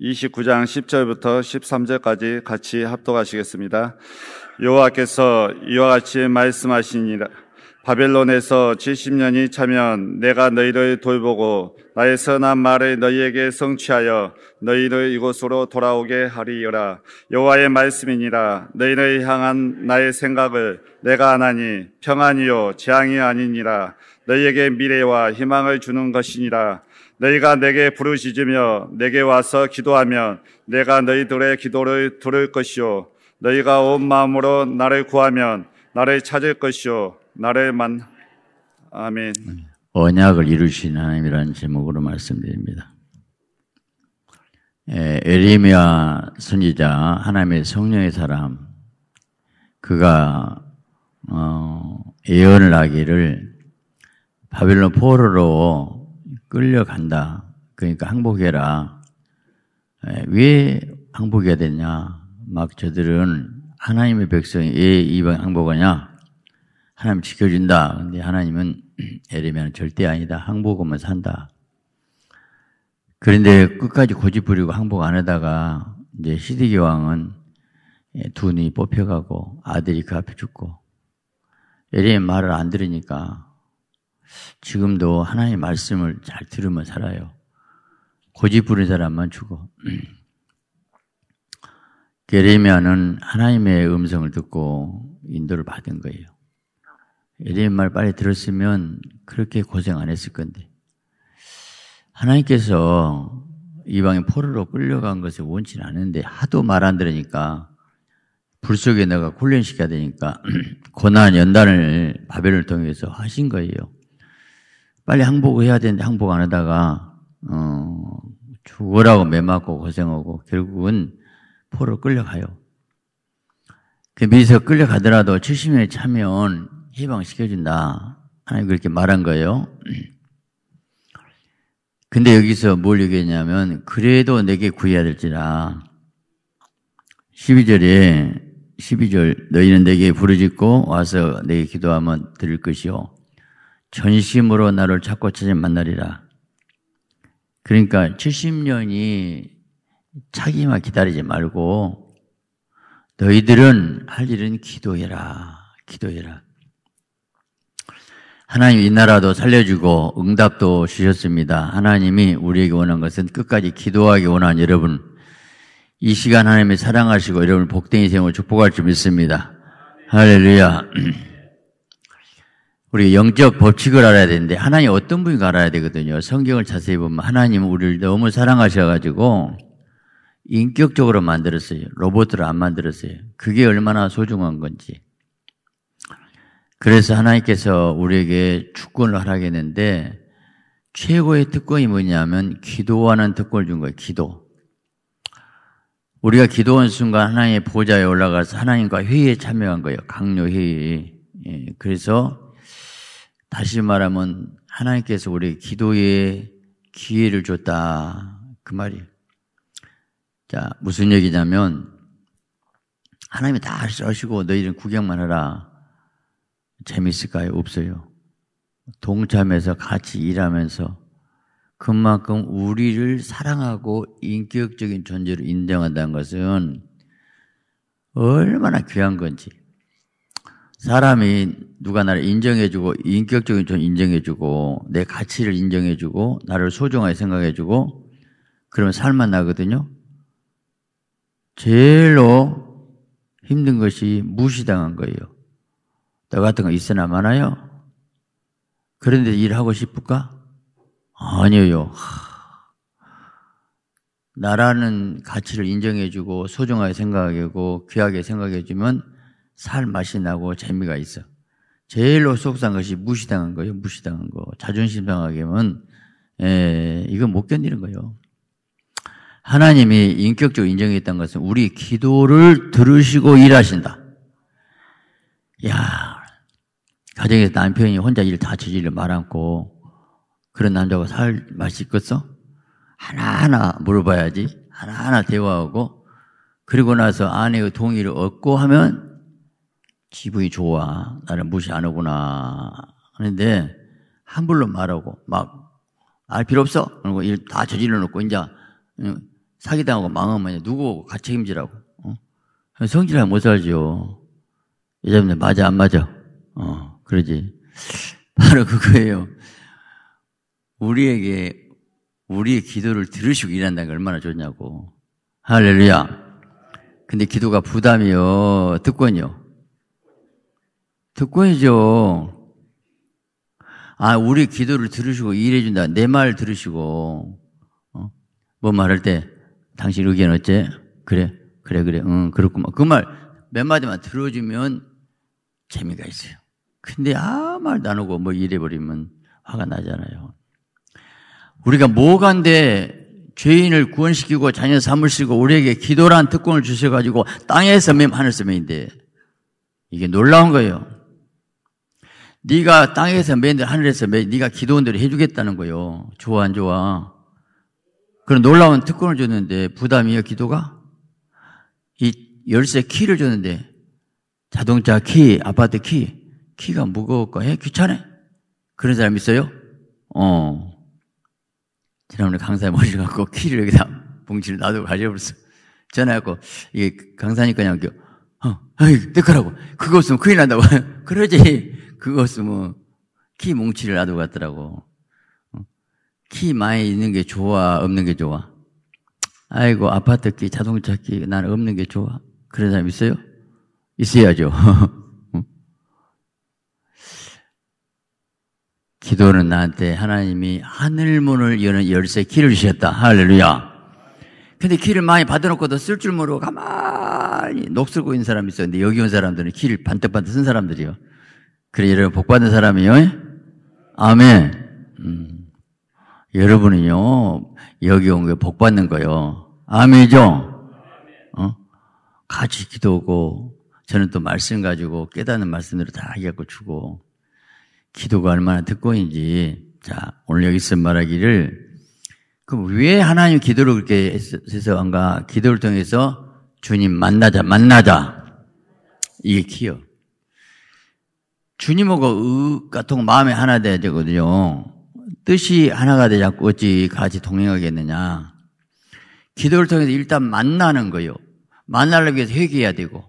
29장 10절부터 13절까지 같이 합독하시겠습니다. 여호와께서 이와 같이 말씀하시니라. 바벨론에서 70년이 차면 내가 너희를 돌보고 나의 선한 말을 너희에게 성취하여 너희를 이곳으로 돌아오게 하리여라. 여호와의 말씀이니라. 너희를 향한 나의 생각을 내가 안하니 평안이요 재앙이 아니니라. 너희에게 미래와 희망을 주는 것이니라. 너희가 내게 부르짖으며 내게 와서 기도하면 내가 너희들의 기도를 들을 것이요 너희가 온 마음으로 나를 구하면 나를 찾을 것이요 나를 만 아멘. 언약을 이루신 하나님이라는 제목으로 말씀드립니다. 예, 에리미아 선지자 하나님의 성령의 사람 그가 어, 예언을 하기를 바빌론 포로로 끌려간다. 그러니까 항복해라. 왜 항복해야 되냐? 막 저들은 하나님의 백성이 왜 이방 항복하냐? 하나님 지켜준다. 근데 하나님은 에레미야는 절대 아니다. 항복하면 산다. 그런데 끝까지 고집부리고 항복 안 하다가 이제 시드기 왕은 두 눈이 뽑혀가고 아들이 그 앞에 죽고 에레미 말을 안 들으니까 지금도 하나님의 말씀을 잘 들으면 살아요. 고집 부린 사람만 죽어. 예레미야는 하나님의 음성을 듣고 인도를 받은 거예요. 예레미야 말 빨리 들었으면 그렇게 고생 안 했을 건데. 하나님께서 이방의 포로로 끌려간 것을 원치 않은데 하도 말 안 들으니까 불 속에 내가 훈련시켜야 되니까 고난 연단을 바벨을 통해서 하신 거예요. 빨리 항복을 해야 되는데 항복 안 하다가 어, 죽어라고 매맞고 고생하고 결국은 포로 끌려가요. 그 미리서 끌려가더라도 70년에 차면 해방시켜준다. 하나님 그렇게 말한 거예요. 근데 여기서 뭘 얘기했냐면 그래도 내게 구해야 될지라 12절에 12절 너희는 내게 부르짖고 와서 내게 기도하면 들을 것이요 전심으로 나를 찾고 찾으 만나리라. 그러니까 70년이 차기만 기다리지 말고 너희들은 할 일은 기도해라. 기도해라. 하나님 이 나라도 살려주고 응답도 주셨습니다. 하나님이 우리에게 원한 것은 끝까지 기도하기 원한 여러분. 이 시간 하나님이 사랑하시고 여러분 복된 인생을 축복할 줄 믿습니다. 할렐루야. 우리 영적 법칙을 알아야 되는데 하나님 어떤 분인가 알아야 되거든요. 성경을 자세히 보면 하나님 우리를 너무 사랑하셔가지고 인격적으로 만들었어요. 로봇으로 안 만들었어요. 그게 얼마나 소중한 건지. 그래서 하나님께서 우리에게 주권을 하락했는데 최고의 특권이 뭐냐면 기도하는 특권을 준 거예요. 기도. 우리가 기도한 순간 하나님의 보좌에 올라가서 하나님과 회의에 참여한 거예요. 강요 회의. 예, 그래서 다시 말하면 하나님께서 우리 기도에 기회를 줬다. 그 말이에요. 자, 무슨 얘기냐면 하나님이 다 써시고 너희는 구경만 하라. 재밌을까요? 없어요. 동참해서 같이 일하면서 그만큼 우리를 사랑하고 인격적인 존재로 인정한다는 것은 얼마나 귀한 건지 사람이 누가 나를 인정해주고 인격적인 좀 인정해주고 내 가치를 인정해주고 나를 소중하게 생각해주고 그러면 살만 나거든요. 제일로 힘든 것이 무시당한 거예요. 너 같은 거 있으나 마나요? 그런데 일하고 싶을까? 아니에요. 나라는 가치를 인정해주고 소중하게 생각하고 귀하게 생각해주면 살 맛이 나고 재미가 있어. 제일로 속상한 것이 무시당한 거예요. 무시당한 거. 자존심 상하게 하면 에, 예, 이건 못 견디는 거예요. 하나님이 인격적인정했던 것은 우리 기도를 들으시고 일하신다. 야 가정에서 남편이 혼자 일다저지러말았고 그런 남자가 살 맛이 있겠어? 하나하나 물어봐야지. 하나하나 대화하고 그리고 나서 아내의 동의를 얻고 하면 기분이 좋아. 나를 무시 안 하구나. 하는데, 함부로 말하고, 막, 알 아, 필요 없어. 그리고 일 다 저질러 놓고, 이제, 사기당하고 망하면 누구 같이 책임지라고. 어? 성질을못 살죠. 여자분들 맞아, 안 맞아? 어, 그러지. 바로 그거예요. 우리에게, 우리의 기도를 들으시고 일한다는 게 얼마나 좋냐고. 할렐루야. 근데 기도가 부담이요, 듣권이요 듣고 해줘. 아, 우리 기도를 들으시고 일해준다. 내 말 들으시고. 어? 뭐 말할 때 당신 의견 어째? 그래, 그래, 그래. 응, 그렇구만. 그 말 몇 마디만 들어주면 재미가 있어요. 근데 아무 말도 안 하고 뭐 이래버리면 화가 나잖아요. 우리가 뭐간데 죄인을 구원시키고 자녀 삼으시고 우리에게 기도란 특권을 주셔가지고 땅에서 맴 하늘서 맴인데 이게 놀라운 거예요. 네가 땅에서 맨들 하늘에서 매 네가 기도원 대로 해주겠다는 거요. 좋아 안 좋아? 그런 놀라운 특권을 줬는데 부담이에요 기도가? 이 열쇠 키를 줬는데 자동차 키, 아파트 키, 키가 무거울까 해? 귀찮아? 그런 사람 있어요? 어. 지난번에 강사에 머리를 갖고 키를 여기다 봉지를 놔두고 가져버렸어. 전화해갖고, 이게 강사니까 그냥, 어, 아이, 내 거라고. 그거 없으면 큰일 난다고. 그러지. 그것은 뭐키 뭉치를 놔두고 갔더라고. 어? 키 많이 있는 게 좋아, 없는 게 좋아? 아이고, 아파트 키, 자동차 키, 난 없는 게 좋아. 그런 사람 있어요? 있어야죠. 어? 기도는 나한테 하나님이 하늘문을 여는 열쇠 키를 주셨다. 할렐루야. 근데 키를 많이 받아놓고도 쓸 줄 모르고 가만히 녹슬고 있는 사람이 있었는데 여기 온 사람들은 키를 반짝반짝 쓴 사람들이요. 그래, 여러분, 복받은 사람이요. 아멘. 음. 여러분은요, 여기 온 게 복받는 거요. 아멘이죠? 어? 같이 기도하고, 저는 또 말씀 가지고 깨닫는 말씀대로 다 이야기 주고, 기도가 얼마나 특권인지, 자, 오늘 여기서 말하기를, 그럼 왜 하나님 기도를 그렇게 해서 한가? 기도를 통해서 주님 만나자, 만나자. 이게 키요. 주님하고 의가통 마음이 하나 돼야 되거든요. 뜻이 하나가 되자고 어찌 같이 동행하겠느냐. 기도를 통해서 일단 만나는 거요. 만나려고해서 회개해야 되고,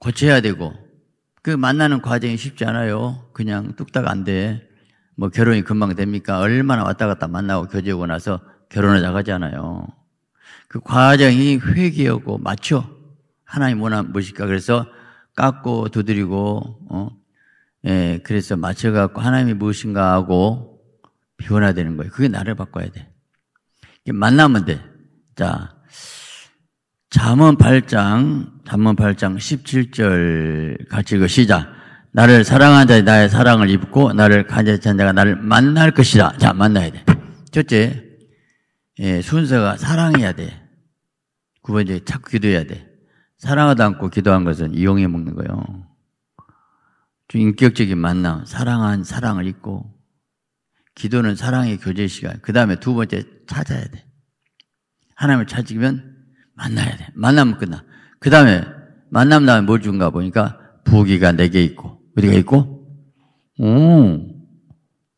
고쳐야 되고, 그 만나는 과정이 쉽지 않아요. 그냥 뚝딱 안 돼. 뭐 결혼이 금방 됩니까? 얼마나 왔다 갔다 만나고 교제하고 나서 결혼을자가잖아요그 과정이 회개하고 맞춰. 하나님 원한 무엇일까? 그래서 깎고 두드리고, 어? 예, 그래서 맞춰갖고 하나님이 무엇인가 하고 변화되는 거예요. 그게 나를 바꿔야 돼. 만나면 돼. 자, 잠언 8장, 잠언 8장 17절 같이 읽어 시작. 나를 사랑한 자 나의 사랑을 입고 나를 간절한 자가 나를 만날 것이라. 자, 만나야 돼. 첫째, 예, 순서가 사랑해야 돼. 두 번째, 자꾸 기도해야 돼. 사랑하다 않고 기도한 것은 이용해 먹는 거예요. 좀 인격적인 만남, 사랑한 사랑을 잊고 기도는 사랑의 교제 시간. 그 다음에 두 번째 찾아야 돼. 하나님을 찾으면 만나야 돼. 만나면 끝나. 그 다음에 만남 다음에 뭘 준가 보니까 부귀가 네 개 있고 우리가 있고, 오, 음,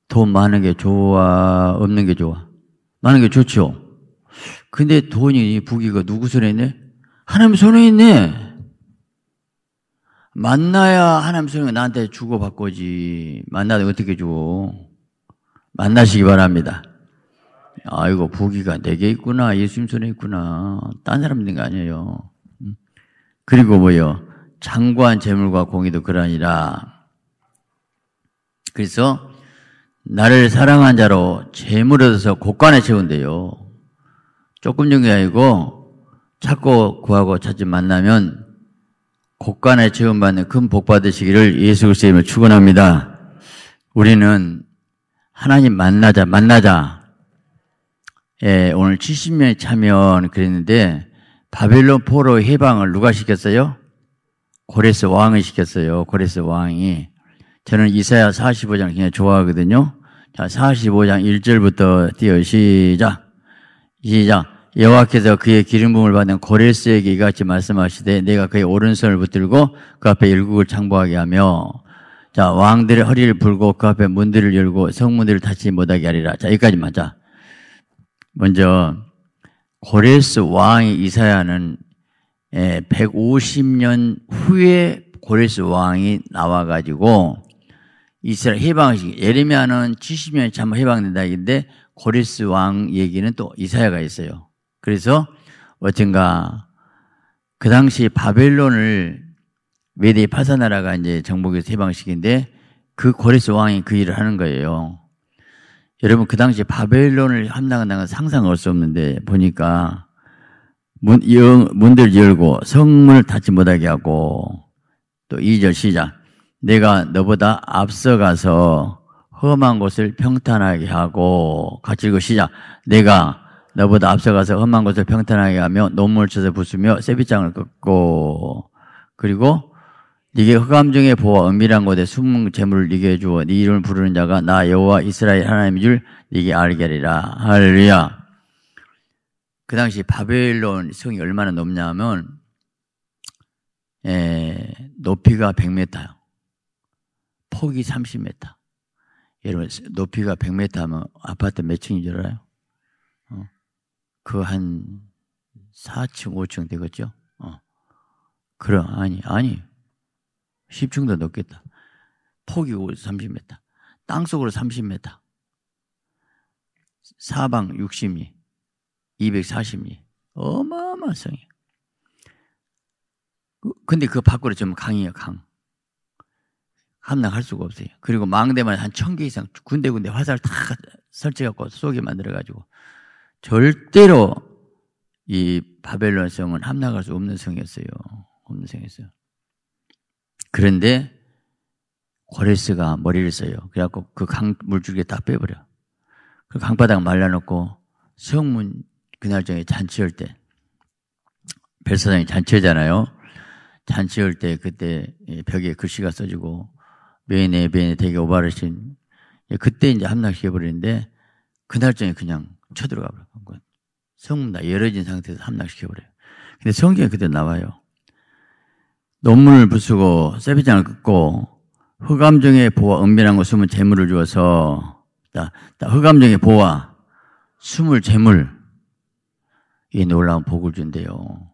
돈 많은 게 좋아, 없는 게 좋아. 많은 게 좋죠. 근데 돈이 부귀가 누구 손에 있네? 하나님 손에 있네. 만나야 하나님 성령 나한테 주고받고지. 만나도 어떻게 주고. 만나시기 바랍니다. 아이고, 부기가 내게 있구나. 예수님 손에 있구나. 딴 사람 된 거 아니에요. 음? 그리고 뭐요? 장구한 재물과 공의도 그러니라. 그래서 나를 사랑한 자로 재물 얻어서 곳간에 채운대요. 조금 정도 아니고 찾고 구하고 찾지 만나면 곳간에 체험받는 큰 복 받으시기를 예수 그리스도님이을 축원합니다. 우리는 하나님 만나자 만나자. 예, 오늘 7 0명 참여는 그랬는데 바벨론 포로 해방을 누가 시켰어요? 고레스 왕이 시켰어요. 고레스 왕이. 저는 이사야 45장 굉장히 좋아하거든요. 자, 45장 1절부터 뛰어 시작. 시작. 여호와께서 그의 기름부음을 받는 고레스에게 이같이 말씀하시되 내가 그의 오른손을 붙들고 그 앞에 일국을 장보하게 하며 자 왕들의 허리를 불고 그 앞에 문들을 열고 성문들을 닫지 못하게 하리라 자 여기까지만 자 먼저 고레스 왕의 이사야는 150년 예, 후에 고레스 왕이 나와가지고 이스라엘 해방식 예레미야는 70년에 참 해방된다 인데 고레스 왕 얘기는 또 이사야가 있어요. 그래서 어쩐가 그 당시 바벨론을 메대 파사나라가 이제 정복의세방식인데그 고레스 왕이 그 일을 하는 거예요. 여러분 그 당시 바벨론을 함락한다는 건 상상할 수 없는데 보니까 문, 영, 문들 열고 성문을 닫지 못하게 하고 또 2절 시작 내가 너보다 앞서가서 험한 곳을 평탄하게 하고 같이 읽고 시작 내가 너보다 앞서가서 험한 곳을 평탄하게 하며 논문을 쳐서 부수며 세비장을 꺾고 그리고 네게 허감 중에 보아 은밀한 곳에 숨은 재물을 네게 주어 네 이름을 부르는 자가 나 여호와 이스라엘 하나님인 줄 네게 알게 리라 할렐루야 그 당시 바벨론 성이 얼마나 높냐 하면 에, 예, 높이가 100m요 폭이 30m 여러분 높이가 100m 하면 아파트 몇 층인 줄 알아요? 그한 4층, 5층 되겠죠? 어. 그럼, 아니, 아니. 10층도 넘겠다. 폭이 30m. 땅속으로 30m. 사방 60리, 240리. 어마어마 성이 그, 근데 그 밖으로 좀 강이에요, 강. 함락할 수가 없어요. 그리고 망대만 한 천 개 이상 군데군데 화살 다 설치해갖고 쏘게 만들어가지고 절대로 이 바벨론 성은 함락할 수 없는 성이었어요. 없는 성이었어요. 그런데 고레스가 머리를 써요. 그래갖고 그 강 물줄기 딱 빼버려. 그 강바닥 말라놓고 성문 그날 저에 잔치할 때 벨사장이 잔치잖아요. 잔치할 때 그때 벽에 글씨가 써지고 메인메인 되게 오바르신 예, 그때 이제 함락시켜버리는데 그날 저에 그냥 쳐들어가 버려요. 성문다 열어진 상태에서 함락시켜버려요. 근데 성경에 그대로 나와요. 논문을 부수고 세비장을 긋고 허감정의 보화 은밀한 곳 숨은 재물을 주어서 다, 다 흑암정의 보화 숨을 재물 이 놀라운 복을 준대요.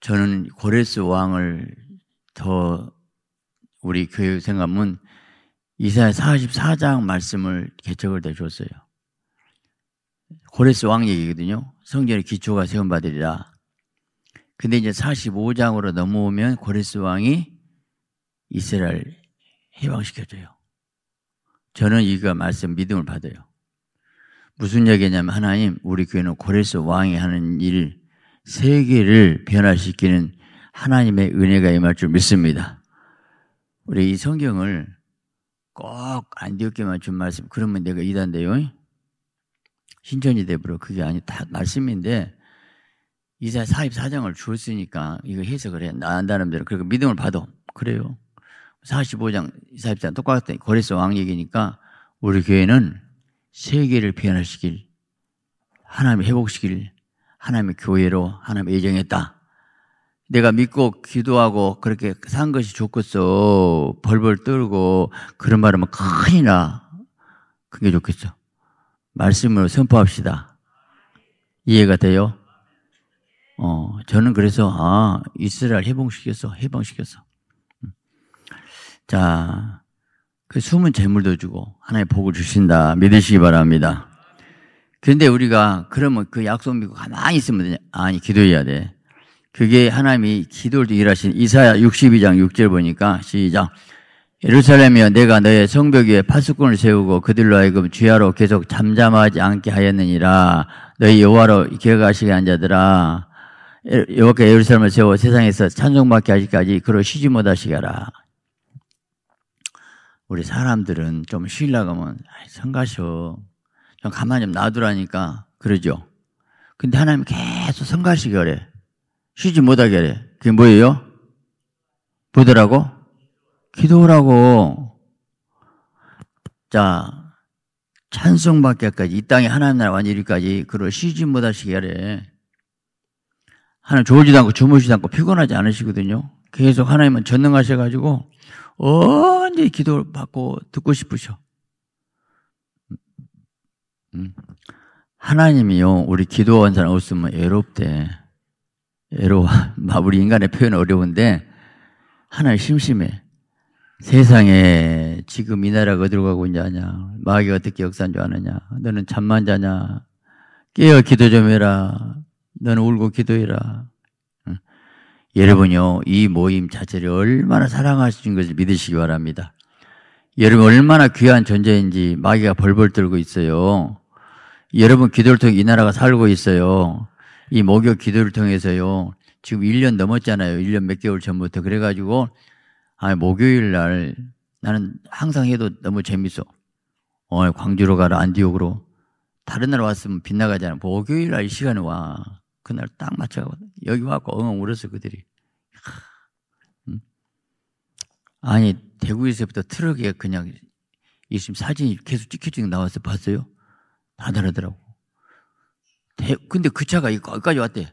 저는 고레스 왕을 더 우리 교육 생각은 이사야 44장 말씀을 개척을 더 줬어요. 고레스 왕 얘기거든요. 성전의 기초가 세운받으리라 근데 이제 45장으로 넘어오면 고레스 왕이 이스라엘 해방시켜줘요. 저는 이거 말씀 믿음을 받아요. 무슨 얘기냐면 하나님 우리 교회는 고레스 왕이 하는 일 세계를 변화시키는 하나님의 은혜가 임할 줄 믿습니다. 우리 이 성경을 꼭안 뒤엎게만 준 말씀 그러면 내가 이단데요. 신전이 되버로 그게 아니 다 말씀인데 이사 44장을 주었으니까 이거 해석을 해. 나 한다는 대로. 그리고 믿음을 받아. 그래요. 45장, 44장 똑같아. 고레스 왕 얘기니까 우리 교회는 세계를 변화시킬 하나님의 회복시킬 하나님의 교회로 하나님의 예정했다. 내가 믿고 기도하고 그렇게 산 것이 좋겠어. 벌벌 떨고 그런 말하면 큰일 나. 그게 좋겠어. 말씀을 선포합시다. 이해가 돼요? 어, 저는 그래서, 아, 이스라엘 해방시켰어, 해방시켰어. 음. 자, 그 숨은 재물도 주고, 하나의 복을 주신다. 믿으시기 바랍니다. 근데 우리가, 그러면 그 약속 믿고 가만히 있으면 되냐? 아니, 기도해야 돼. 그게 하나님이 기도를 일하신 이사야 62장 6절 보니까, 시작. 예루살렘이여 내가 너의 성벽 위에 파수꾼을 세우고 그들로 하여금 주야로 계속 잠잠하지 않게 하였느니라 너희 여호와로 기억하시게 한 자들아 여호와께 예루살렘을 세워 세상에서 찬송받게 하기까지 그로 쉬지 못하시게 하라 우리 사람들은 좀 쉬려고 하면 성가셔 좀 가만히 좀 놔두라니까 그러죠 근데 하나님 계속 성가시게 하래 쉬지 못하게 하래 그게 뭐예요? 보더라고 기도라고. 하 자, 찬성받기까지이 땅에 하나님 나라 완전히까지 그를 시지 못하시게 하래. 하나님 졸지도 않고 주무시도 않고 피곤하지 않으시거든요. 계속 하나님은 전능하셔가지고 언제 기도를 받고 듣고 싶으셔. 음. 하나님이요 우리 기도한 사람 없으면 외롭대외로워 마, 우리 인간의 표현 어려운데 하나님 심심해. 세상에 지금 이 나라가 어디로 가고 있냐 마귀가 어떻게 역사인 줄 아느냐 너는 잠만 자냐 깨어 기도 좀 해라 너는 울고 기도해라 응. 여러분요 이 모임 자체를 얼마나 사랑하시는 것을 믿으시기 바랍니다 여러분 얼마나 귀한 존재인지 마귀가 벌벌 떨고 있어요 여러분 기도를 통해 이 나라가 살고 있어요 이 목욕 기도를 통해서요 지금 1년 넘었잖아요 1년 몇 개월 전부터 그래가지고 아, 니 목요일 날 나는 항상 해도 너무 재밌어. 어, 광주로 가라, 안디옥으로. 다른 날 왔으면 빗나가잖아. 목요일 날 이 시간에 와. 그날 딱 맞춰가거든. 여기 와갖고 엉엉 울었어, 그들이. 아니, 대구에서부터 트럭에 그냥 있으 사진이 계속 찍혀지게 나와서 봤어요. 다다르더라고. 근데 그 차가 여기까지 왔대.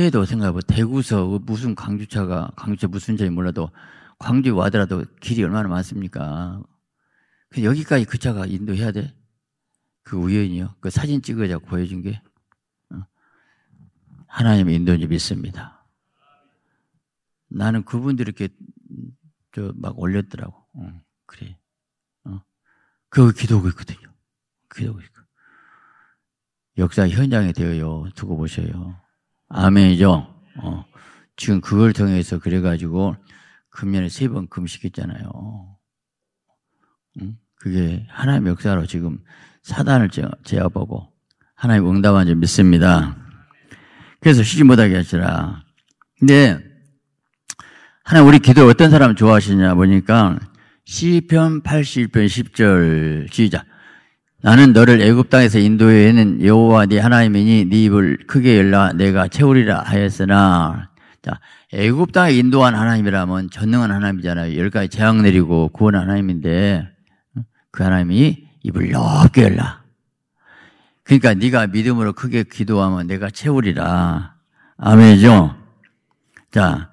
해도 생각해봐. 대구서 무슨 광주차가광주차 무슨 차인지 몰라도 광주에 와더라도 길이 얼마나 많습니까? 여기까지 그 차가 인도해야 돼? 그 우연이요? 그 사진 찍어야고 보여준 게? 어. 하나님 인도인지 믿습니다. 나는 그분들 이렇게 저 막 올렸더라고. 응, 어, 그래. 어. 그 기도하고 있거든요. 기도하고 있고. 역사 현장에 되어요. 두고 보셔요. 아멘이죠. 어, 지금 그걸 통해서 그래가지고 금년에 세 번 금식했잖아요. 응? 그게 하나님의 역사로 지금 사단을 제압하고 하나님 응답한 줄 믿습니다. 그래서 쉬지 못하게 하시라. 근데 하나님 우리 기도 어떤 사람 좋아하시냐 보니까 시편 81편 10절 시작. 나는 너를 애굽 땅에서 인도해는 여호와 네 하나님이니 네 입을 크게 열라 내가 채우리라 하였으나 자 애굽 땅에 인도한 하나님이라면 전능한 하나님이잖아요 열 가지 재앙 내리고 구원한 하나님인데 그 하나님이 입을 넓게 열라 그러니까 네가 믿음으로 크게 기도하면 내가 채우리라 아멘이죠 자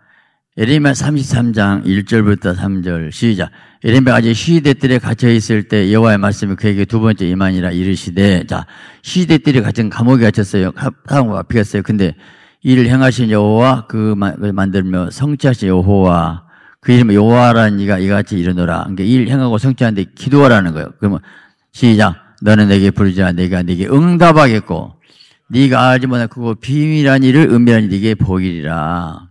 예레미야 33장 1절부터 3절 시작 예 이른바 아직 시대들에 갇혀 있을 때 여호와의 말씀이 그에게 두 번째 이만이라 이르시되 자 시대들이 갇힌 감옥에 갇혔어요 감옥에 피겠어요 근데 이를 행하신 여호와 그, 그 만들며 성취하신 여호와 그 이름 여호와라는 이가 이같이 이르노라 그러니까 일 행하고 성취하는데 기도하라는 거예요 그러면 시작 너는 내게 부르자 내가 네게 응답하겠고 네가 알지 못한 그거 비밀한 일을 은밀한 일게 보이리라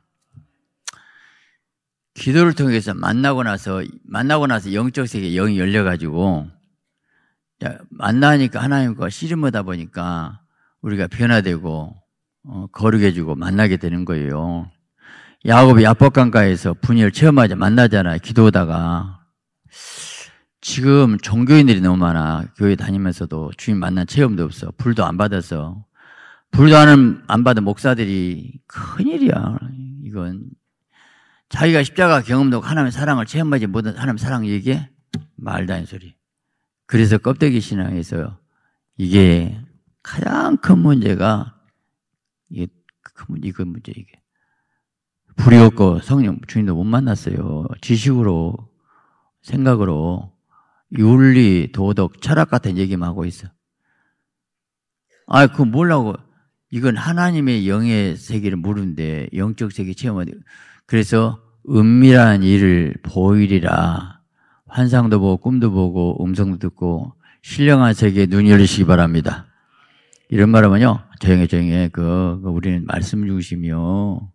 기도를 통해서 만나고 나서 만나고 나서 영적 세계 영이 열려 가지고 만나니까 하나님과 씨름하다 보니까 우리가 변화되고 어, 거룩해주고 만나게 되는 거예요. 야곱이 야복강가에서 분열 체험하자 만나잖아요. 기도하다가 지금 종교인들이 너무 많아 교회 다니면서도 주님 만난 체험도 없어 불도 안 받아서 불도 안, 안 받은 목사들이 큰일이야. 이건 자기가 십자가 경험도 하나님의 사랑을 체험하지 못한 하나님의 사랑 얘기에 말도 안 소리. 그래서 껍데기 신앙에서 이게 가장 큰 문제가 이게 큰 문제, 이건 문제 이게 불이 없고 성령 주인도 못 만났어요. 지식으로 생각으로 윤리, 도덕, 철학 같은 얘기만 하고 있어. 아, 그거 뭐라고? 이건 하나님의 영의 세계를 모르는데 영적 세계 체험하는 그래서 은밀한 일을 보이리라. 환상도 보고 꿈도 보고 음성도 듣고 신령한 세계에 눈 열리시기 바랍니다. 이런 말하면요. 조용해 조용해. 그, 그 우리는 말씀 중심이요.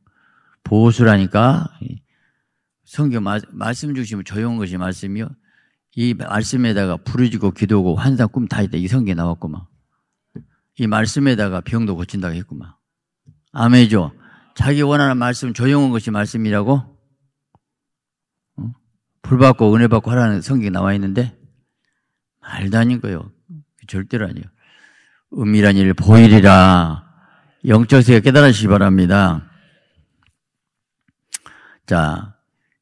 보수라니까 성경 마, 말씀 중심이 조용한 것이 말씀이요. 이 말씀에다가 부르짖고 기도고 하 환상 꿈 다 있다. 이 성경에 나왔구만. 이 말씀에다가 병도 고친다고 했구만. 아멘이죠. 자기 원하는 말씀 조용한 것이 말씀이라고? 어? 불 받고 은혜 받고 하라는 성경이 나와 있는데 말도 아닌 거예요. 절대로 아니에요. 은밀한 일을 보이리라 영적 세계 깨달으시기 바랍니다. 자,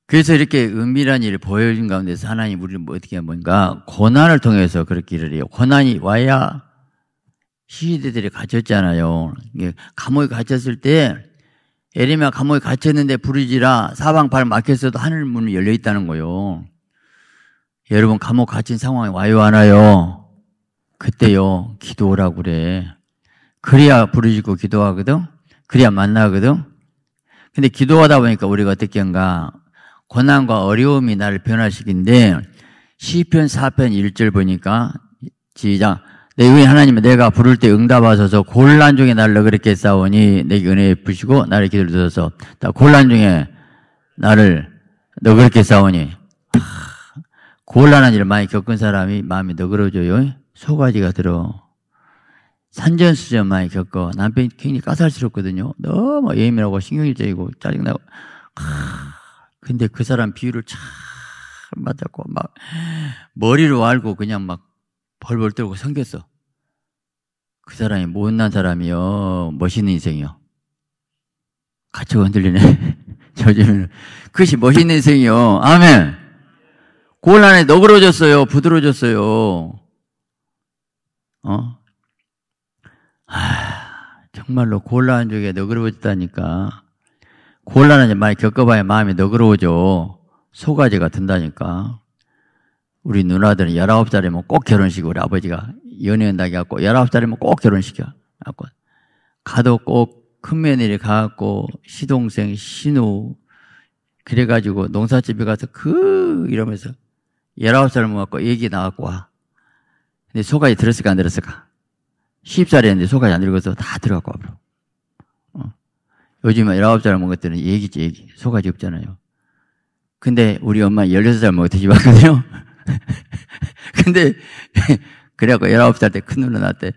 그래서 이렇게 은밀한 일을 보여준 가운데서 하나님 우리를 뭐 어떻게 뭔가 고난을 통해서 그렇게 일을 해요. 고난이 와야 시대들이 갇혔잖아요. 감옥에 갇혔을 때 예레미야 감옥에 갇혔는데 부르지라 사방팔 막혔어도 하늘 문이 열려 있다는 거요. 여러분 감옥 갇힌 상황에 와요 안 와요? 그때요 기도라고 그래. 그래야 부르짖고 기도하거든. 그래야 만나거든. 근데 기도하다 보니까 우리가 어떻게 한가 고난과 어려움이 나를 변화시킨데 시편 4편 1절 보니까 지자 이후에 하나님은 내가 부를 때 응답하셔서 곤란 중에 날 너그럽게 싸우니 내게 은혜 베푸시고 나를 기도를 들어서 곤란 중에 나를 너그럽게 싸우니 곤란한 일을 많이 겪은 사람이 마음이 너그러져요. 소가지가 들어. 산전수전 많이 겪어. 남편이 굉장히 까살스럽거든요. 너무 예민하고 신경질적이고 짜증나고. 하, 근데 그 사람 비유를 참 맞았고, 막, 머리로 알고 그냥 막 벌벌 떨고 생겼어. 그 사람이 못난 사람이요. 멋있는 인생이요. 가치가 흔들리네. 저지면 그것이 멋있는 인생이요. 아멘. 고을 에 너그러졌어요. 부드러졌어요. 어? 아, 정말로 고란 쪽에 너그러워졌다니까. 고란은 많이 겪어봐야 마음이 너그러워져. 소가지가 든다니까. 우리 누나들은 19살이면 꼭 결혼식 우리 아버지가 연애한다 해갖고 19살이면 꼭 결혼시켜. 갖고 가도 꼭 큰며느리 가갖고 시동생, 신우 그래가지고 농사집에 가서 그 이러면서 19살 먹었고 얘기 나왔고 와. 근데 소가지 들었을까 안 들었을까? 10살이었는데 소가지 안들고서다 들어갔고 앞으로. 어. 요즘은 19살 먹었더니 얘기지 얘기. 소가지 없잖아요. 근데 우리 엄마 16살 먹었더니 왔거든요. 근데 그래갖고 19살 때 큰 누나 낳았대.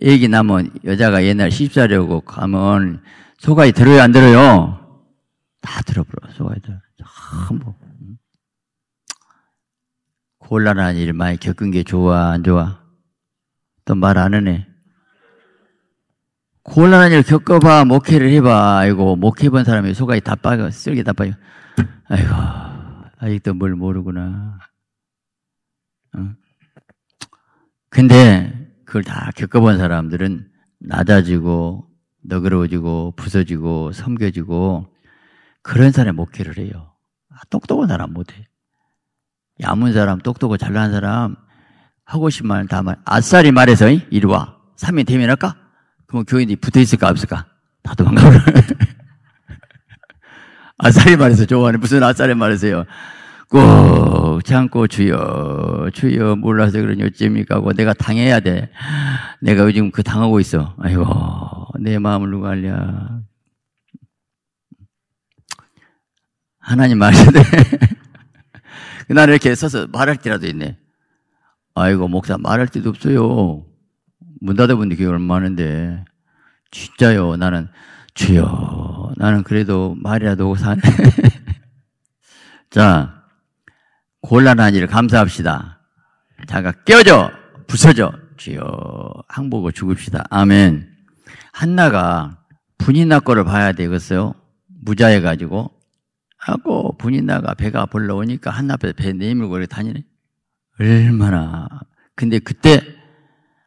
애기 나면 여자가 옛날 시집사려고 가면 소가이 들어요, 안 들어요? 다 들어버려, 소가이 들어. 전 뭐. 곤란한 일 많이 겪은 게 좋아, 안 좋아? 또 말 안 하네. 곤란한 일 겪어봐, 목회를 해봐. 아이고, 목회본 사람이 소가이다 빠져, 쓸게다 빠져. 아이고, 아직도 뭘 모르구나. 응? 근데 그걸 다 겪어본 사람들은 낮아지고 너그러워지고 부서지고 섬겨지고 그런 사람 의 목회를 해요. 아, 똑똑한 사람 못해. 야문 사람, 똑똑하고 잘난 사람 하고 싶은 말 다 말. 아싸리 말해서 이리 와. 3인 대면할까? 그럼 교인이 붙어 있을까 없을까? 다 도망가버려. 아싸리 말해서 좋아하는 무슨 아싸리 말해서요. 꾹 참고 주여 주여 몰라서 그런 요점이니까 고 내가 당해야 돼 내가 요즘 그 당하고 있어 아이고 내 마음을 누가 알랴 하나님 말씀에 그날 이렇게 서서 말할 때라도 있네 아이고 목사 말할 때도 없어요 문 닫아본 데 그게 얼마 많은데 진짜요 나는 주여 나는 그래도 말이라도 하고 사네 자 곤란한 일 감사합시다. 자가 껴져 부서져 주여 항복고 죽읍시다. 아멘. 한나가 분이나 거를 봐야 되겠어요. 무자해 가지고 하고 분이나가 배가 불러오니까 한나 앞배 내밀고 이렇게 다니네. 얼마나 근데 그때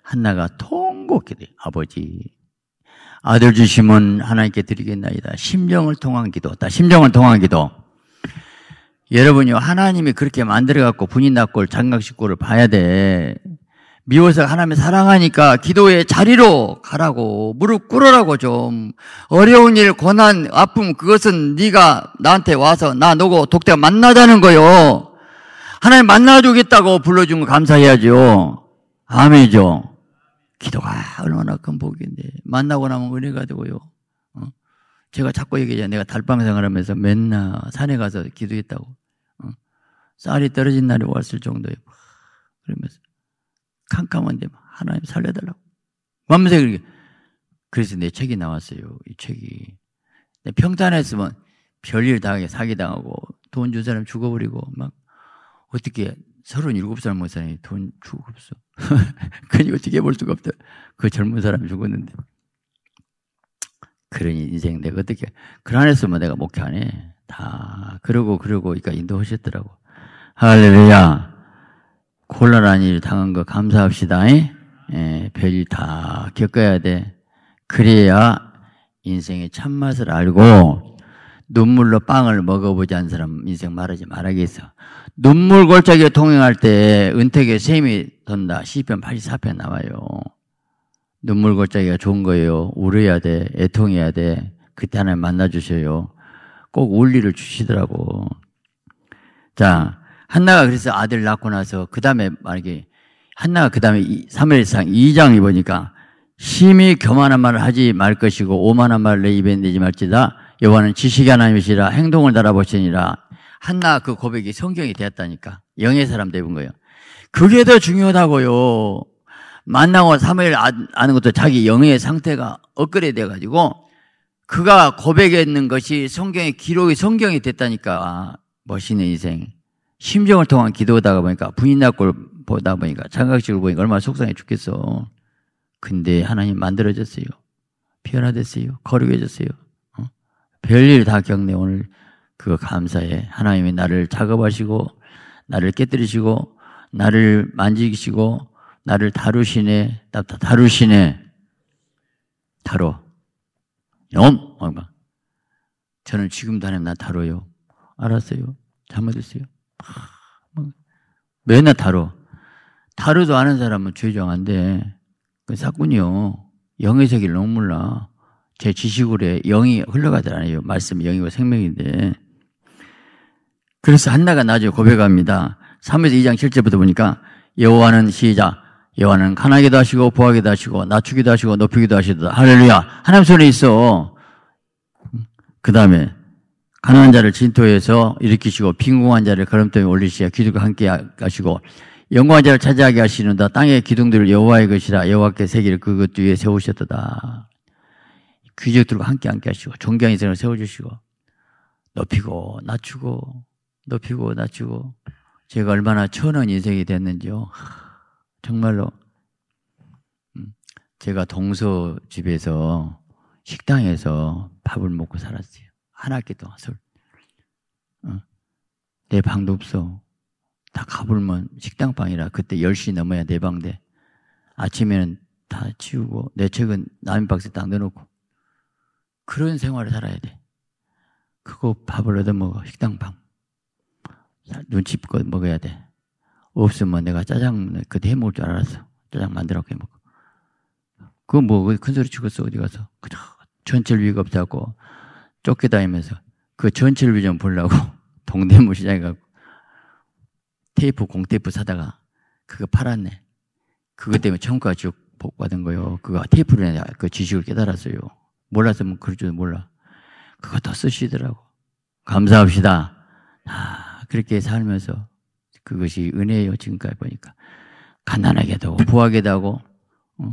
한나가 통곡기도 아버지 아들 주심은 하나님께 드리겠나이다. 심정을 통한 기도다. 심정을 통한 기도. 여러분요, 하나님이 그렇게 만들어갖고 분인 낫골, 장각 식구를 봐야 돼. 미워서 하나님 사랑하니까 기도의 자리로 가라고 무릎 꿇으라고 좀 어려운 일 고난 아픔 그것은 네가 나한테 와서 나 너고 독대가 만나자는 거요 하나님 만나주겠다고 불러준 거 감사해야죠 아멘이죠 기도가 얼마나 큰 복인데 만나고 나면 은혜가 되고요 제가 자꾸 얘기해요. 하 내가 달방생활 하면서 맨날 산에 가서 기도했다고. 어? 쌀이 떨어진 날이 왔을 정도예요. 그러면서 캄캄한데 하나님 살려달라고. 맘새 그렇게. 그래서 내 책이 나왔어요. 이 책이. 평탄했으면 별일 당하게 사기당하고 돈 준 사람 죽어버리고 막 어떻게 37살 못 사니 돈죽고 없어. 그니 어떻게 볼 수가 없다. 그 젊은 사람 죽었는데. 그런 인생인데 어떻게 그런 안에서 뭐 내가 목회하네 다 그러고 그러고 그러니까 인도하셨더라고 할렐루야 곤란한 일 당한 거 감사합시다 에? 예? 예, 별일 다 겪어야 돼 그래야 인생의 참맛을 알고 눈물로 빵을 먹어보지 않은 사람 인생 말하지 말아야겠어. 눈물 골짜기 통행할 때 은택의 셈이 돈다. 시편 84편 나와요. 눈물 골짜기가 좋은 거예요. 울어야 돼. 애통해야 돼. 그때 하나 만나주셔요. 꼭 원리를 주시더라고. 자, 한나가 그래서 아들 낳고 나서 그 다음에 만약에 한나가 그 다음에 3일상 2장이 보니까 심히 교만한 말을 하지 말 것이고 오만한 말을 내 입에 내지 말지다. 여호와는 지식이 하나님이시라 행동을 달아보시니라. 한나 그 고백이 성경이 되었다니까. 영의 사람 되는 거예요. 그게 더 중요하다고요. 만나고 3일 아, 아는 것도 자기 영의 상태가 업그레이드 가지고 그가 고백했는 것이 성경의 기록이 성경이 됐다니까 아, 멋있는 인생 심정을 통한 기도하다 보니까 부인 낙골 보다 보니까 장각식을 보니까 얼마나 속상해 죽겠어 근데 하나님 만들어졌어요 변화됐어요 거룩해졌어요 어? 별일 다 겪네 오늘 그거 감사해 하나님이 나를 작업하시고 나를 깨뜨리시고 나를 만지시고 나를 다루시네, 다루시네, 다뤄. 영! 저는 지금도 하나님 나 다뤄요. 알았어요. 잘못했어요. 아, 뭐, 맨날 다뤄. 다루도 아는 사람은 죄정한데, 그 사꾼이요. 영의 세계를 너무 몰라. 제 지식으로 영이 흘러가더라니요. 말씀이 영이고 생명인데. 그래서 한나가 나중에 고백합니다. 3에서 2장 7절부터 보니까 여호와는 시작. 여호와는 가나기도 하시고 부하기도 하시고 낮추기도 하시고 높이기도 하시다. 할렐루야. 하나님 손에 있어. 그 다음에 가난한 자를 진토에서 일으키시고 빈궁한 자를 걸음돌에 올리시어 기둥과 함께 하시고 영광한 자를 차지하게 하시는다. 땅의 기둥들을 여호와의 것이라 여호와께 세기를 그것 뒤에 세우셨도다. 귀족들과 함께 함께 하시고 존경의 인생을 세워주시고 높이고 낮추고 높이고 낮추고 제가 얼마나 천원 인생이 됐는지요. 정말로 음, 제가 동서 집에서 식당에서 밥을 먹고 살았어요. 한 학기 동안 설. 어. 내 방도 없어. 다 가불면 식당 방이라 그때 10시 넘어야 내방대 아침에는 다 치우고 내 책은 남의 박스에 딱 넣어놓고 그런 생활을 살아야 돼. 그거 밥을 얻어먹어 식당 방. 눈치껏 먹어야 돼. 없으면 내가 짜장 그때 해먹을 줄 알았어. 짜장 만들어서 해먹고. 그 뭐, 큰소리 치고서 어디 가서. 그저 전철 위가 잡고 쫓겨다니면서 그 전철 위좀 보려고 동대문 시장에 가고 테이프, 공테이프 사다가 그거 팔았네. 그것 때문에 청구가 지옥 복 받은 거요. 그거 테이프로 내가 그 지식을 깨달았어요. 몰랐으면 그럴 줄 몰라. 그거 더 쓰시더라고. 감사합시다. 아, 그렇게 살면서 그것이 은혜예요. 지금까지 보니까. 가난하게도 하고, 부하게도 하고, 어?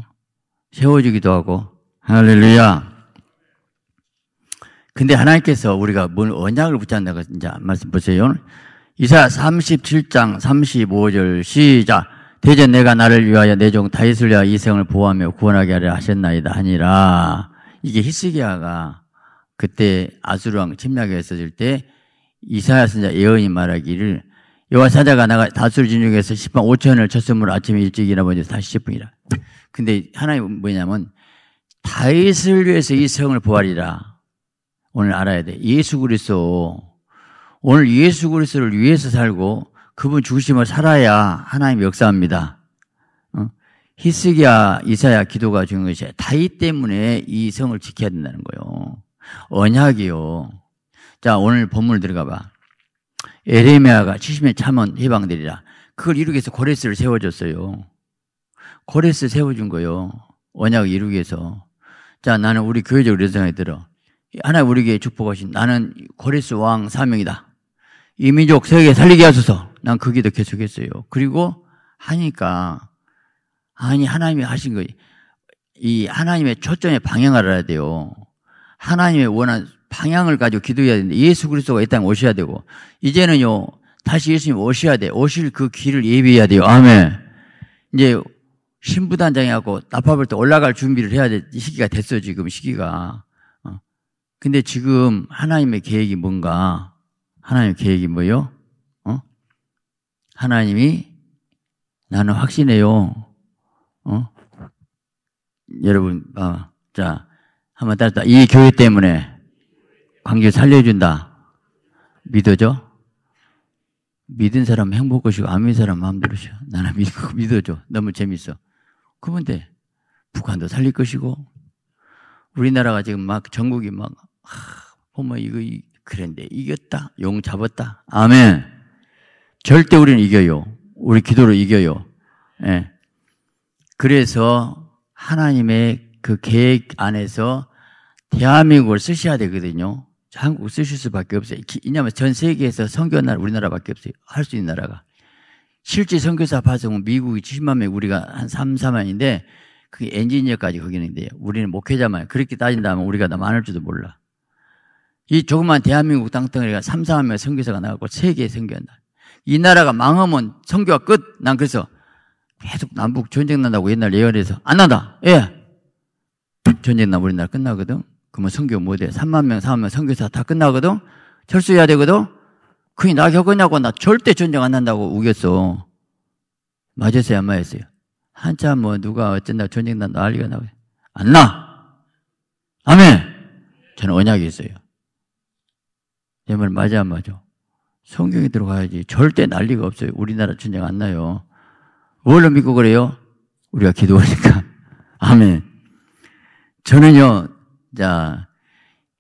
세워주기도 하고. 할렐루야. 근데 하나님께서 우리가 뭔 언약을 붙였나가 이제 말씀 보세요. 이사 37장 35절 시작. 대전 내가 나를 위하여 내 종 다윗을 위하여 이 생을 보호하며 구원하게 하려 하셨나이다 하니라. 이게 히스기야가 그때 아수르왕 침략이 있었을 때 이사야 선자 예언이 말하기를 여호와 사자가 나가 다수를 진중해서 십방 오천을 쳤으므로 아침 일찍 일어나보니 다시 십분이라 근데 하나의 뭐냐면 다윗을 위해서 이 성을 부활이라 오늘 알아야 돼. 예수 그리스도 오늘 예수 그리스도를 위해서 살고 그분 중심을 살아야 하나님 역사합니다. 어? 히스기야 이사야 기도가 중요한 것이 다윗 때문에 이 성을 지켜야 된다는 거예요. 언약이요. 자 오늘 본문 을 들어가 봐. 에레미아가 70년 참은 해방되리라. 그걸 이루기 위해서 고레스를 세워줬어요. 고레스 세워준 거요. 언약을 이루기 위해서. 자, 나는 우리 교회적 이런 생각이 들어. 하나 우리에게 축복하신 나는 고레스 왕 사명이다. 이 민족 세계 살리게 하소서. 난 그게 더 계속했어요. 그리고 하니까 아니 하나님이 하신 거 이 하나님의 초점의 방향을 알아야 돼요. 하나님의 원한 방향을 가지고 기도해야 되는데 예수 그리스도가 이 땅에 오셔야 되고 이제는요 다시 예수님 오셔야 돼 오실 그 길을 예비해야 돼요 아멘 이제 신부단장이하고 나팔볼 때 올라갈 준비를 해야 될 시기가 됐어 지금 시기가 어. 근데 지금 하나님의 계획이 뭔가 하나님의 계획이 뭐요? 예 어? 하나님이 나는 확신해요 어? 여러분 아, 자 한번 따라다 이 교회 때문에 관계 살려준다. 믿어줘? 믿은 사람 행복 하시고안 믿은 사람 마음대로죠. 나는 믿고 믿어줘. 너무 재밌어. 그러면 돼. 북한도 살릴 것이고 우리나라가 지금 막 전국이 막 하, 어머, 이거 그랬데 이겼다. 용 잡았다. 아멘. 절대 우리는 이겨요. 우리 기도로 이겨요. 예. 그래서 하나님의 그 계획 안에서 대한민국을 쓰셔야 되거든요. 한국 쓰실 수밖에 없어요. 왜냐하면 전 세계에서 선교나라 우리나라밖에 없어요. 할 수 있는 나라가. 실제 선교사 파송은 미국이 70만 명, 우리가 한 3, 4만인데 그게 엔지니어까지 거기는 돼요. 우리는 목회자만 그렇게 따진다면 우리가 더 많을지도 몰라. 이 조그만 대한민국 땅덩어리가 3, 4만 명 선교사가 나가고 세계에 선교한다. 이 나라가 망하면 선교가 끝. 난 그래서 계속 남북 전쟁 난다고 옛날 예언해서 안 난다. 예. 전쟁 나 우리나라 끝나거든. 그러면 성교 못해. 3만 명, 4만 명성교사다 끝나거든? 철수해야 되거든? 그게 나 겪었냐고 나 절대 전쟁 안난다고 우겼어. 맞았어요? 안 맞았어요? 한참 뭐 누가 어쩐다 전쟁 난 난리가 나고 안 나! 아멘! 저는 언약이 있어요. 내말 맞아 안 맞아? 성경에 들어가야지 절대 난리가 없어요. 우리나라 전쟁 안 나요. 뭘로 믿고 그래요? 우리가 기도하니까. 아멘. 저는요, 자,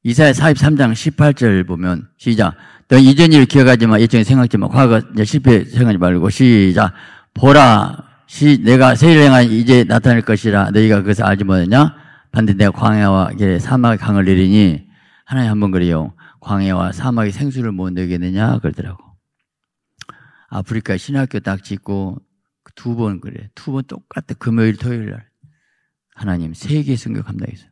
이사야 43장 18절 보면 시작. 너 이전 일을 기억하지 마. 예전에 생각지 마. 과거 실패 생각하지 말고 시작. 보라. 시 내가 세일 행한 이제 나타날 것이라 너희가 그것을 알지 못하냐? 반대 내가 광야와 사막의 강을 내리니 하나님 한번 그래요. 광야와 사막의 생수를 못 내겠느냐? 그러더라고. 아프리카 신학교 딱 짓고 두 번 그래. 두 번 똑같아. 금요일, 토요일 날. 하나님 세계 승격한다 해서.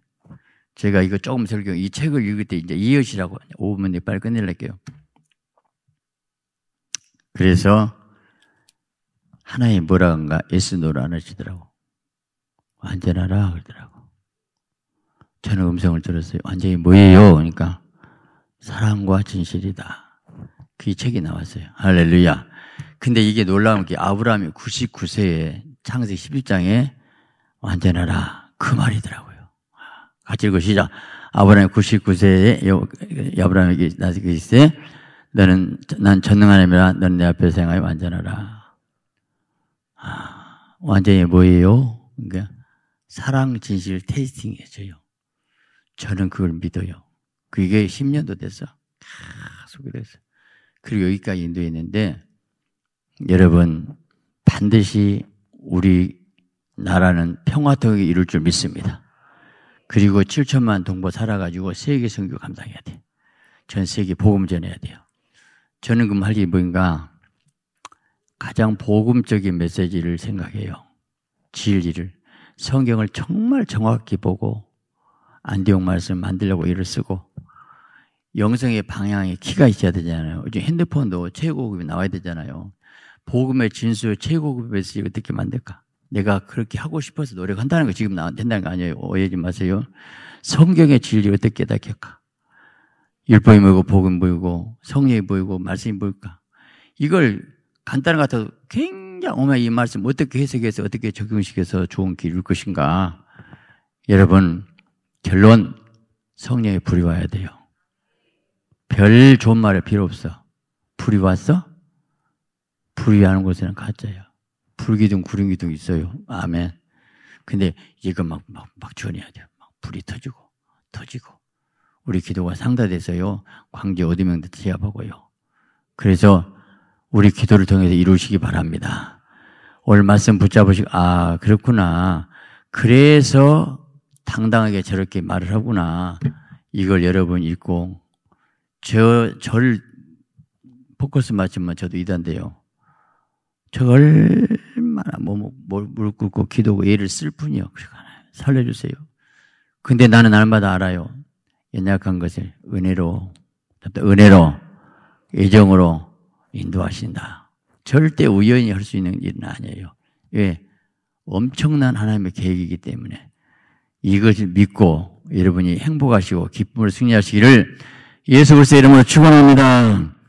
제가 이거 조금 설교, 이 책을 읽을 때 이제 이엇이라고 5분에 빨리 끝낼게요. 그래서 하나님 뭐라 한가 에스노를 안 하시더라고. 완전하라 그러더라고. 저는 음성을 들었어요. 완전히 뭐예요? 그러니까 사랑과 진실이다. 그 책이 나왔어요. 할렐루야. 근데 이게 놀라운 게 아브라함이 99세에 창세 11장에 완전하라 그 말이더라고요. 같이 읽으시죠. 아브라함 99세에 야브라함에게 그, 나서기 그 있을 너는 난전능하나님라 너는 내 앞에 생각이 완전하라. 아, 완전히 뭐예요? 그러니까 사랑 진실 테이스팅 해줘요. 저는 그걸 믿어요. 그게 10년도 됐어. 계속 그래서. 그리고 여기까지 인도했는데 여러분 반드시 우리 나라는 평화통일 이룰 줄 믿습니다. 그리고 7천만 동보 살아가지고 세계 선교 감당해야 돼. 전 세계 복음 전해야 돼요. 저는 그럼 할 일이 뭔가 가장 복음적인 메시지를 생각해요. 진리를. 성경을 정말 정확히 보고 안디옥 말씀 만들려고 일을 쓰고 영성의 방향에 키가 있어야 되잖아요. 요즘 핸드폰도 최고급이 나와야 되잖아요. 복음의 진수 최고급 메시지 어떻게 만들까? 내가 그렇게 하고 싶어서 노력한다는 거 지금 된다는 거 아니에요. 오해하지 마세요. 성경의 진리를 어떻게 깨닫겠까? 율법이 보고 복음 보이고 성령이 보고 말씀이 보까 이걸 간단한 것 같아도 굉장히 오면 이 말씀 어떻게 해석해서 어떻게 적용시켜서 좋은 길일 것인가? 여러분 결론 성령의 불이 와야 돼요. 별 좋은 말에 필요 없어. 불이 왔어? 불이 하는 곳에는 가짜야. 불기둥 구름기둥 있어요. 아멘. 근데 이거 막, 막, 막 전해야 돼요. 막 불이 터지고, 터지고. 우리 기도가 상다돼서요. 광주 어디명도 제압하고요. 그래서 우리 기도를 통해서 이루시기 바랍니다. 오늘 말씀 붙잡으시고, 아, 그렇구나. 그래서 당당하게 저렇게 말을 하구나. 이걸 여러분 읽고, 저, 저를 포커스 맞지면 저도 이단데요. 저걸 얼마나 뭐, 뭐, 물고 기도고 하 예를 쓸 뿐이요. 그러니까 살려주세요. 근데 나는 날마다 알아요. 연약한 것을 은혜로, 은혜로, 애정으로 인도하신다. 절대 우연히 할 수 있는 일은 아니에요. 왜? 예, 엄청난 하나님의 계획이기 때문에 이것을 믿고 여러분이 행복하시고 기쁨을 승리하시기를 예수 그리스도의 이름으로 축원합니다.